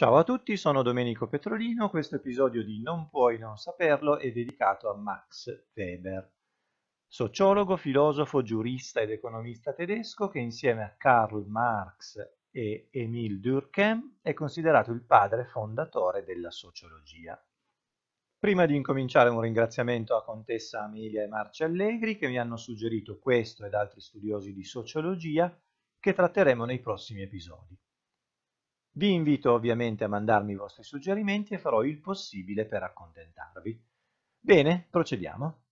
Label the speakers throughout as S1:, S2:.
S1: Ciao a tutti, sono Domenico Petrolino, questo episodio di Non puoi non saperlo è dedicato a Max Weber, sociologo, filosofo, giurista ed economista tedesco che insieme a Karl Marx e Emil Durkheim è considerato il padre fondatore della sociologia. Prima di incominciare un ringraziamento a Contessa Amelia e Marcia Allegri che mi hanno suggerito questo ed altri studiosi di sociologia che tratteremo nei prossimi episodi. Vi invito ovviamente a mandarmi i vostri suggerimenti e farò il possibile per accontentarvi. Bene, procediamo.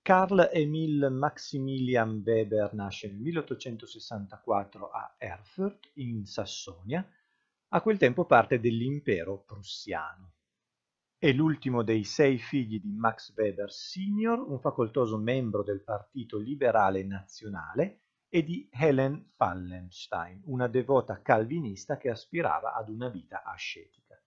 S1: Carl Emil Maximilian Weber nasce nel 1864 a Erfurt, in Sassonia. A quel tempo parte dell'impero prussiano. È l'ultimo dei sei figli di Max Weber Sr., un facoltoso membro del Partito Liberale Nazionale, e di Helen Fallenstein, una devota calvinista che aspirava ad una vita ascetica.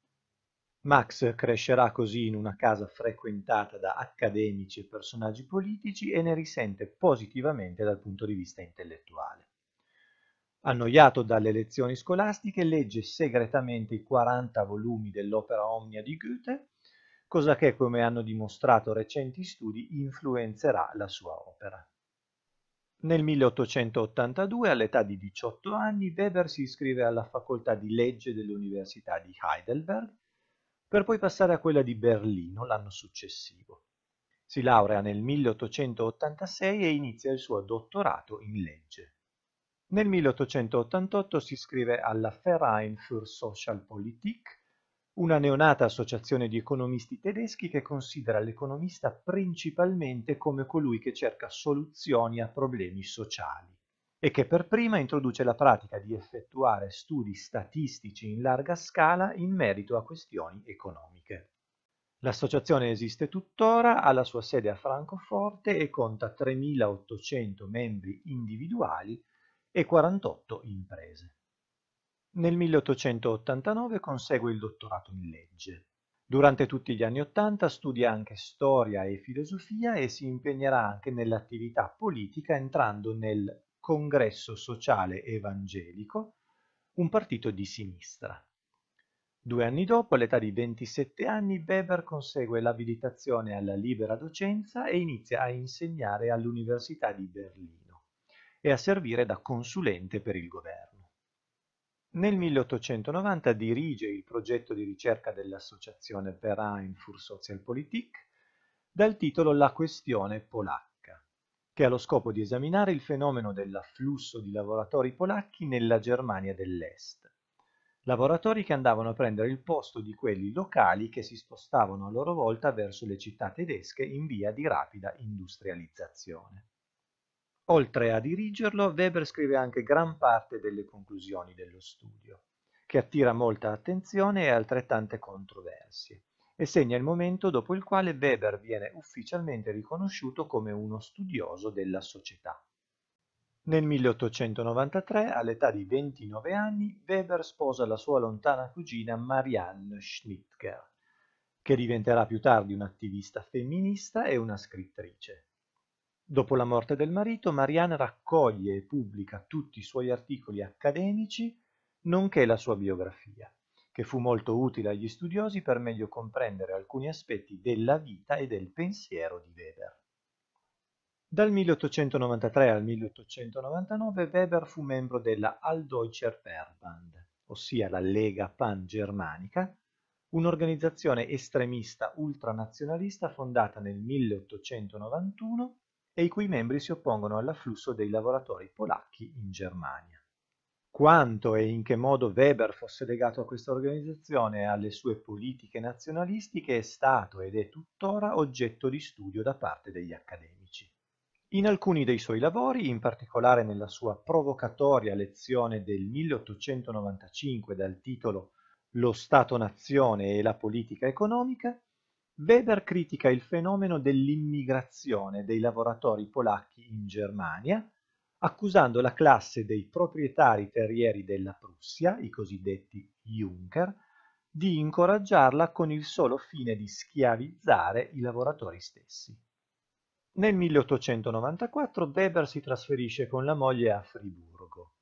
S1: Max crescerà così in una casa frequentata da accademici e personaggi politici e ne risente positivamente dal punto di vista intellettuale. Annoiato dalle lezioni scolastiche, legge segretamente i 40 volumi dell'opera omnia di Goethe, cosa che, come hanno dimostrato recenti studi, influenzerà la sua opera. Nel 1882, all'età di 18 anni, Weber si iscrive alla facoltà di legge dell'Università di Heidelberg, per poi passare a quella di Berlino l'anno successivo. Si laurea nel 1886 e inizia il suo dottorato in legge. Nel 1888 si iscrive alla Verein für Sozialpolitik una neonata associazione di economisti tedeschi che considera l'economista principalmente come colui che cerca soluzioni a problemi sociali e che per prima introduce la pratica di effettuare studi statistici in larga scala in merito a questioni economiche. L'associazione esiste tuttora, ha la sua sede a Francoforte e conta 3.800 membri individuali e 48 imprese. Nel 1889 consegue il dottorato in legge. Durante tutti gli anni Ottanta studia anche storia e filosofia e si impegnerà anche nell'attività politica entrando nel Congresso Sociale Evangelico, un partito di sinistra. Due anni dopo, all'età di 27 anni, Weber consegue l'abilitazione alla libera docenza e inizia a insegnare all'Università di Berlino e a servire da consulente per il governo. Nel 1890 dirige il progetto di ricerca dell'Associazione Verein für Sozialpolitik dal titolo La questione polacca, che ha lo scopo di esaminare il fenomeno dell'afflusso di lavoratori polacchi nella Germania dell'Est. Lavoratori che andavano a prendere il posto di quelli locali che si spostavano a loro volta verso le città tedesche in via di rapida industrializzazione. Oltre a dirigerlo, Weber scrive anche gran parte delle conclusioni dello studio, che attira molta attenzione e altrettante controversie, e segna il momento dopo il quale Weber viene ufficialmente riconosciuto come uno studioso della società. Nel 1893, all'età di 29 anni, Weber sposa la sua lontana cugina Marianne Schnitger, che diventerà più tardi un'attivista femminista e una scrittrice. Dopo la morte del marito, Marianne raccoglie e pubblica tutti i suoi articoli accademici, nonché la sua biografia, che fu molto utile agli studiosi per meglio comprendere alcuni aspetti della vita e del pensiero di Weber. Dal 1893 al 1899 Weber fu membro della Alldeutscher Verband, ossia la Lega Pan-Germanica, un'organizzazione estremista ultranazionalista fondata nel 1891 e i cui membri si oppongono all'afflusso dei lavoratori polacchi in Germania. Quanto e in che modo Weber fosse legato a questa organizzazione e alle sue politiche nazionalistiche è stato ed è tuttora oggetto di studio da parte degli accademici. In alcuni dei suoi lavori, in particolare nella sua provocatoria lezione del 1895 dal titolo Lo Stato-Nazione e la politica economica, Weber critica il fenomeno dell'immigrazione dei lavoratori polacchi in Germania, accusando la classe dei proprietari terrieri della Prussia, i cosiddetti Junker, di incoraggiarla con il solo fine di schiavizzare i lavoratori stessi. Nel 1894 Weber si trasferisce con la moglie a Friburgo,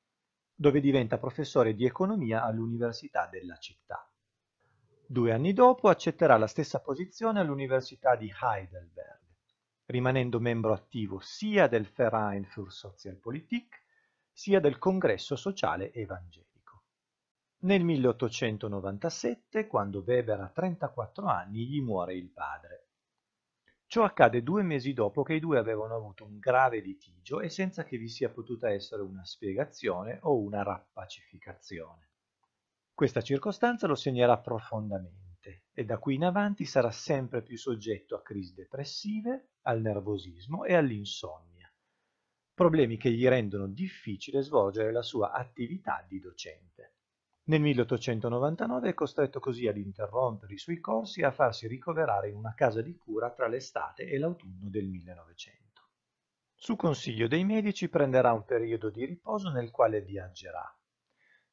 S1: dove diventa professore di economia all'Università della città. Due anni dopo accetterà la stessa posizione all'Università di Heidelberg, rimanendo membro attivo sia del Verein für Sozialpolitik sia del Congresso Sociale Evangelico. Nel 1897, quando Weber ha 34 anni, gli muore il padre. Ciò accade due mesi dopo che i due avevano avuto un grave litigio e senza che vi sia potuta essere una spiegazione o una rappacificazione. Questa circostanza lo segnerà profondamente e da qui in avanti sarà sempre più soggetto a crisi depressive, al nervosismo e all'insonnia, problemi che gli rendono difficile svolgere la sua attività di docente. Nel 1899 è costretto così ad interrompere i suoi corsi e a farsi ricoverare in una casa di cura tra l'estate e l'autunno del 1900. Su consiglio dei medici prenderà un periodo di riposo nel quale viaggerà,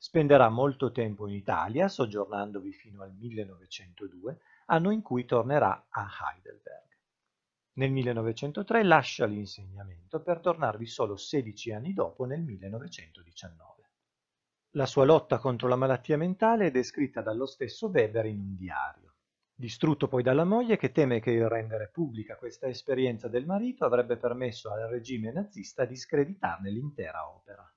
S1: Spenderà molto tempo in Italia, soggiornandovi fino al 1902, anno in cui tornerà a Heidelberg. Nel 1903 lascia l'insegnamento per tornarvi solo 16 anni dopo nel 1919. La sua lotta contro la malattia mentale è descritta dallo stesso Weber in un diario. Distrutto poi dalla moglie che teme che il rendere pubblica questa esperienza del marito avrebbe permesso al regime nazista di screditarne l'intera opera.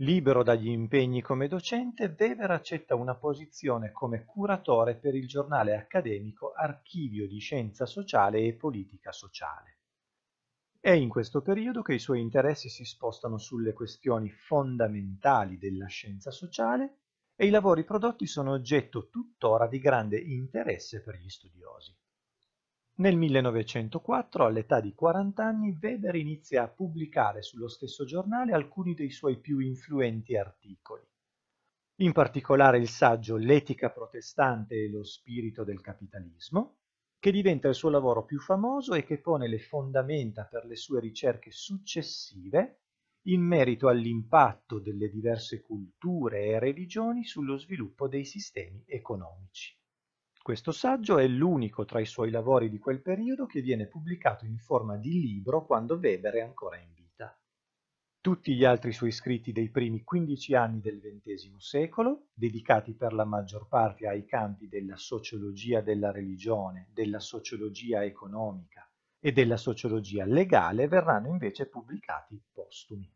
S1: Libero dagli impegni come docente, Weber accetta una posizione come curatore per il giornale accademico Archivio di Scienza Sociale e Politica Sociale. È in questo periodo che i suoi interessi si spostano sulle questioni fondamentali della scienza sociale e i lavori prodotti sono oggetto tuttora di grande interesse per gli studiosi. Nel 1904, all'età di 40 anni, Weber inizia a pubblicare sullo stesso giornale alcuni dei suoi più influenti articoli. In particolare il saggio L'etica protestante e lo spirito del capitalismo, che diventa il suo lavoro più famoso e che pone le fondamenta per le sue ricerche successive in merito all'impatto delle diverse culture e religioni sullo sviluppo dei sistemi economici. Questo saggio è l'unico tra i suoi lavori di quel periodo che viene pubblicato in forma di libro quando Weber è ancora in vita. Tutti gli altri suoi scritti dei primi 15 anni del XX secolo, dedicati per la maggior parte ai campi della sociologia della religione, della sociologia economica e della sociologia legale, verranno invece pubblicati postumi.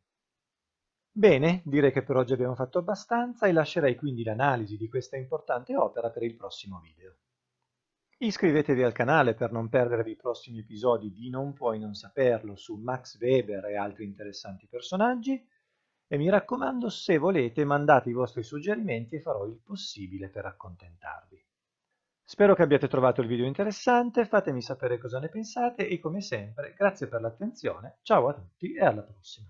S1: Bene, direi che per oggi abbiamo fatto abbastanza e lascerei quindi l'analisi di questa importante opera per il prossimo video. Iscrivetevi al canale per non perdervi i prossimi episodi di Non puoi non saperlo su Max Weber e altri interessanti personaggi e mi raccomando se volete mandate i vostri suggerimenti e farò il possibile per accontentarvi. Spero che abbiate trovato il video interessante, fatemi sapere cosa ne pensate e come sempre grazie per l'attenzione, ciao a tutti e alla prossima.